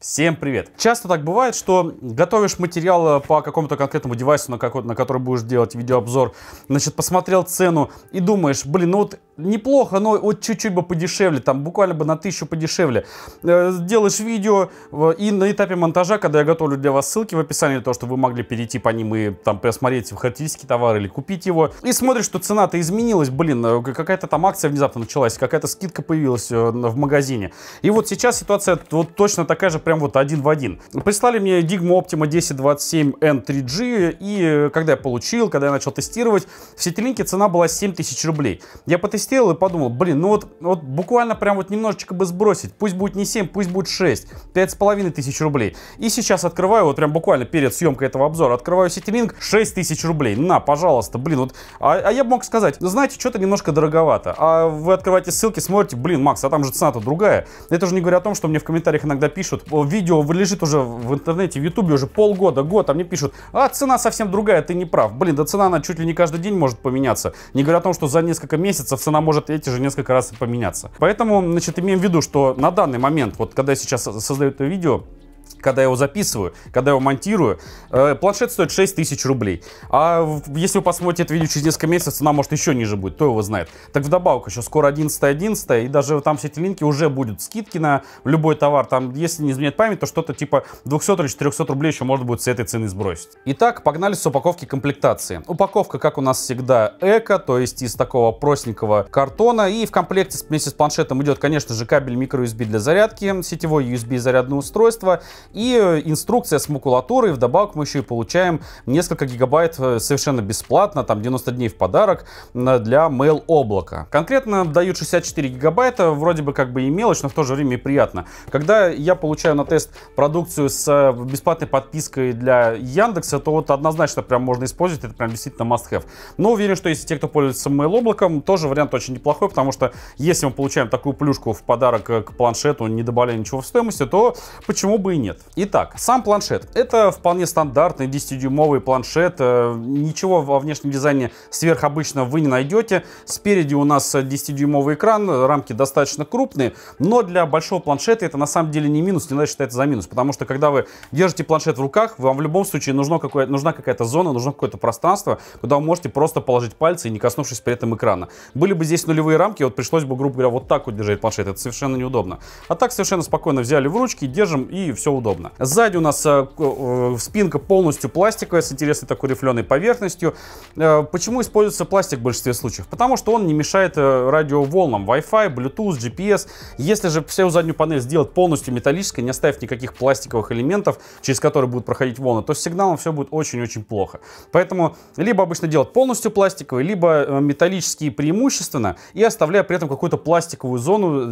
Всем привет! Часто так бывает, что готовишь материал э, по какому-то конкретному девайсу, на, какой, на который будешь делать видеообзор, значит, посмотрел цену и думаешь, блин, ну вот неплохо, но вот чуть-чуть бы подешевле, там буквально бы на тысячу подешевле. Э, Делаешь видео и на этапе монтажа, когда я готовлю для вас ссылки в описании, то, что вы могли перейти по ним и там посмотреть характеристики товара или купить его. И смотришь, что цена-то изменилась, блин, э, какая-то там акция внезапно началась, какая-то скидка появилась э, в магазине. И вот сейчас ситуация вот точно такая же, прям вот один в один. Прислали мне Digma Optima 1027N3G, и когда я получил, когда я начал тестировать, в сетилинке цена была 7000 рублей. Я потестировал сделал и подумал, блин, ну вот, вот буквально прям вот немножечко бы сбросить. Пусть будет не 7, пусть будет 6. 5,5 тысяч рублей. И сейчас открываю, вот прям буквально перед съемкой этого обзора, открываю CityLink, 6 тысяч рублей. На, пожалуйста, блин, вот. А, а я бы мог сказать, «Ну, знаете, что-то немножко дороговато. А вы открываете ссылки, смотрите, блин, Макс, а там же цена-то другая. Это же не говоря о том, что мне в комментариях иногда пишут, видео лежит уже в интернете, в ютубе уже полгода, год, а мне пишут, а цена совсем другая, ты не прав. Блин, да цена она чуть ли не каждый день может поменяться. Не говоря о том, что за несколько месяцев цена она может эти же несколько раз поменяться. Поэтому, значит, имеем в виду, что на данный момент, вот когда я сейчас создаю это видео, когда я его записываю, когда я его монтирую, э, планшет стоит 6 тысяч рублей. А если вы посмотрите это видео через несколько месяцев, цена может еще ниже будет, кто его знает. Так вдобавок еще скоро 11 11 и даже там все эти линки уже будут скидки на любой товар. Там, если не изменять память, то что-то типа 200 или 400 рублей еще можно будет с этой цены сбросить. Итак, погнали с упаковки комплектации. Упаковка, как у нас всегда, эко, то есть из такого простенького картона. И в комплекте вместе с планшетом идет, конечно же, кабель microUSB для зарядки, сетевой USB зарядное устройство, и э, инструкция с макулатурой. Вдобавок мы еще и получаем несколько гигабайт э, совершенно бесплатно, там 90 дней в подарок для Mail облака. Конкретно дают 64 гигабайта, вроде бы как бы и мелочь, но в то же время и приятно. Когда я получаю на тест продукцию с э, бесплатной подпиской для Яндекса, то вот однозначно прям можно использовать, это прям действительно must-have. Но уверен, что если те, кто пользуется Mail облаком, тоже вариант очень неплохой, потому что если мы получаем такую плюшку в подарок к планшету, не добавляя ничего в стоимости, то почему бы и нет нет. Итак, сам планшет. Это вполне стандартный 10-дюймовый планшет. Э, ничего во внешнем дизайне сверхобычного вы не найдете. Спереди у нас 10-дюймовый экран, рамки достаточно крупные, но для большого планшета это на самом деле не минус, не надо считать за минус, потому что когда вы держите планшет в руках, вам в любом случае нужно какое, нужна какая-то зона, нужно какое-то пространство, куда вы можете просто положить пальцы не коснувшись при этом экрана. Были бы здесь нулевые рамки, вот пришлось бы, грубо говоря, вот так вот держать планшет, это совершенно неудобно. А так совершенно спокойно взяли в ручки, держим и все удобно. Сзади у нас э, э, спинка полностью пластиковая с интересной такой рифленой поверхностью. Э, почему используется пластик в большинстве случаев? Потому что он не мешает радиоволнам Wi-Fi, Bluetooth, GPS. Если же всю заднюю панель сделать полностью металлической, не оставив никаких пластиковых элементов, через которые будут проходить волны, то с сигналом все будет очень-очень плохо. Поэтому либо обычно делать полностью пластиковый, либо металлические преимущественно, и оставляя при этом какую-то пластиковую зону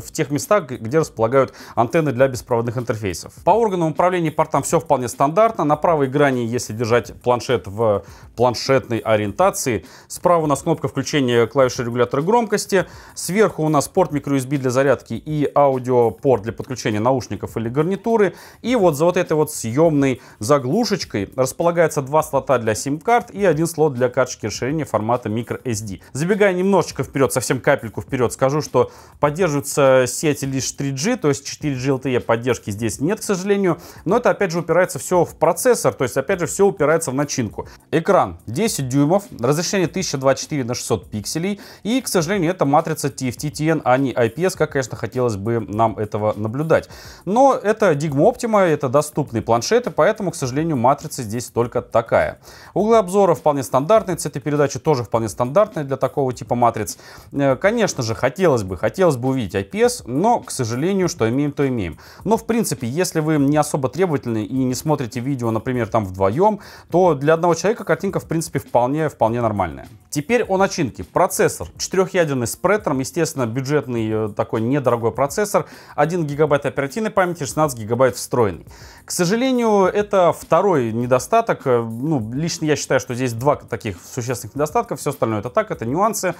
в тех местах, где располагают антенны для беспроводных интерфейсов интерфейсов. По органам управления портам все вполне стандартно. На правой грани, если держать планшет в планшетной ориентации, справа у нас кнопка включения клавиши регулятора громкости, сверху у нас порт microUSB для зарядки и аудиопорт для подключения наушников или гарнитуры. И вот за вот этой вот съемной заглушечкой располагается два слота для сим-карт и один слот для карточки расширения формата microSD. Забегая немножечко вперед, совсем капельку вперед, скажу, что поддерживаются сети лишь 3G, то есть 4G LTE поддержки здесь здесь нет, к сожалению. Но это опять же упирается все в процессор, то есть опять же все упирается в начинку. Экран 10 дюймов, разрешение 1024 на 600 пикселей. И, к сожалению, это матрица TFT-TN, а не IPS, как, конечно, хотелось бы нам этого наблюдать. Но это Digma Optima, это доступные планшеты, поэтому, к сожалению, матрица здесь только такая. Углы обзора вполне стандартные, цветопередача тоже вполне стандартная для такого типа матриц. Э, конечно же, хотелось бы, хотелось бы увидеть IPS, но, к сожалению, что имеем, то имеем. Но, в принципе, принципе, если вы не особо требовательны и не смотрите видео, например, там вдвоем, то для одного человека картинка, в принципе, вполне, вполне нормальная. Теперь о начинке. Процессор. Четырехъядерный с претером, естественно, бюджетный э, такой недорогой процессор. 1 гигабайт оперативной памяти, 16 гигабайт встроенный. К сожалению, это второй недостаток. Э, ну, лично я считаю, что здесь два таких существенных недостатка. Все остальное это так, это нюансы.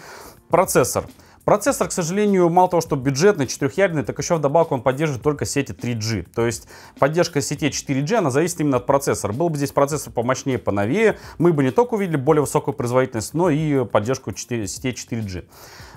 Процессор. Процессор, к сожалению, мало того, что бюджетный, четырехъядерный, так еще вдобавок он поддерживает только сети 3G. То есть поддержка сети 4G, она зависит именно от процессора. Был бы здесь процессор помощнее, поновее, мы бы не только увидели более высокую производительность, но и поддержку 4, сетей 4G.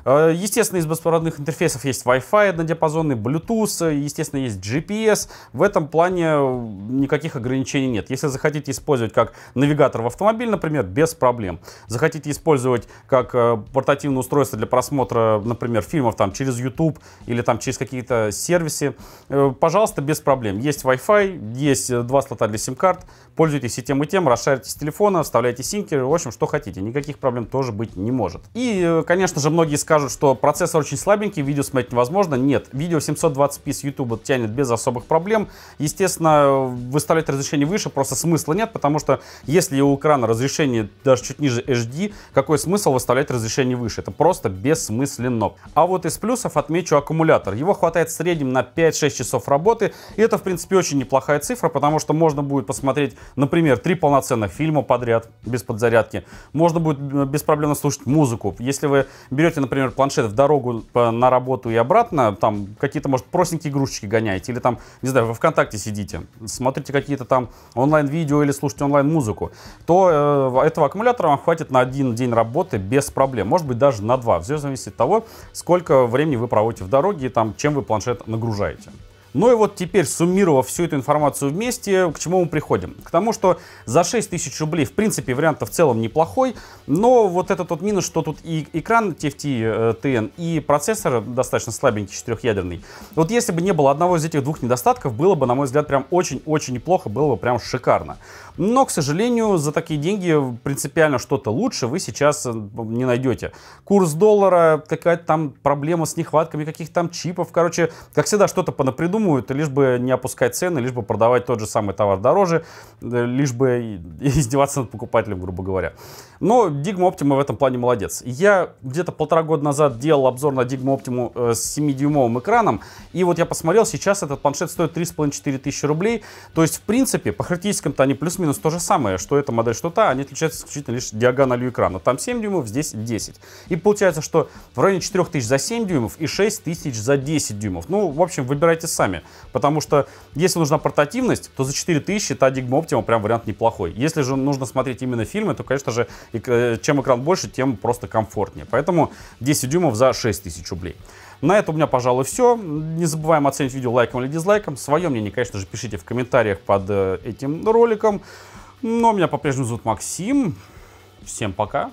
Э, естественно, из беспроводных интерфейсов есть Wi-Fi однодиапазонный, Bluetooth, естественно, есть GPS. В этом плане э, никаких ограничений нет. Если захотите использовать как навигатор в автомобиль, например, без проблем. Захотите использовать как э, портативное устройство для просмотра например, фильмов там через YouTube или там через какие-то сервисы, э, пожалуйста, без проблем. Есть Wi-Fi, есть э, два слота для сим-карт, пользуйтесь и тем, и тем, расширите с телефона, вставляйте синкеры, в общем, что хотите. Никаких проблем тоже быть не может. И, э, конечно же, многие скажут, что процессор очень слабенький, видео смотреть невозможно. Нет, видео 720p с YouTube тянет без особых проблем. Естественно, выставлять разрешение выше просто смысла нет, потому что если у экрана разрешение даже чуть ниже HD, какой смысл выставлять разрешение выше? Это просто бессмысленно винок. А вот из плюсов отмечу аккумулятор. Его хватает в среднем на 5-6 часов работы. И это, в принципе, очень неплохая цифра, потому что можно будет посмотреть, например, три полноценных фильма подряд без подзарядки. Можно будет э, без проблем слушать музыку. Если вы берете, например, планшет в дорогу э, на работу и обратно, там какие-то, может, простенькие игрушечки гоняете, или там, не знаю, во ВКонтакте сидите, смотрите какие-то там онлайн-видео или слушаете онлайн-музыку, то э, этого аккумулятора вам хватит на один день работы без проблем. Может быть, даже на два. Все зависит от того, сколько времени вы проводите в дороге там, чем вы планшет нагружаете. Ну и вот теперь, суммировав всю эту информацию вместе, к чему мы приходим? К тому, что за 6 тысяч рублей, в принципе, вариант в целом неплохой, но вот этот вот минус, что тут и экран TFT TN, э, и процессор достаточно слабенький, четырехъядерный. Вот если бы не было одного из этих двух недостатков, было бы, на мой взгляд, прям очень-очень неплохо, было бы прям шикарно. Но, к сожалению, за такие деньги принципиально что-то лучше вы сейчас э, не найдете. Курс доллара, какая-то там проблема с нехватками каких-то там чипов, короче, как всегда, что-то понапридумывали, придумывают, лишь бы не опускать цены, лишь бы продавать тот же самый товар дороже, э, лишь бы издеваться над покупателем, грубо говоря. Но Digma Optima в этом плане молодец. Я где-то полтора года назад делал обзор на Digma Optima э, с 7-дюймовым экраном, и вот я посмотрел, сейчас этот планшет стоит 3,5-4 тысячи рублей, то есть, в принципе, по характеристикам-то они плюс-минус то же самое, что эта модель, что та, они отличаются исключительно лишь диагональю экрана. Там 7 дюймов, здесь 10. И получается, что в районе 4 тысяч за 7 дюймов и 6 тысяч за 10 дюймов. Ну, в общем, выбирайте сами сами. Потому что если нужна портативность, то за 4000 Тадигма Optima прям вариант неплохой. Если же нужно смотреть именно фильмы, то, конечно же, э, чем экран больше, тем просто комфортнее. Поэтому 10 дюймов за 6000 рублей. На этом у меня, пожалуй, все. Не забываем оценить видео лайком или дизлайком. Свое мнение, конечно же, пишите в комментариях под э, этим роликом. Но ну, а меня по-прежнему зовут Максим. Всем пока.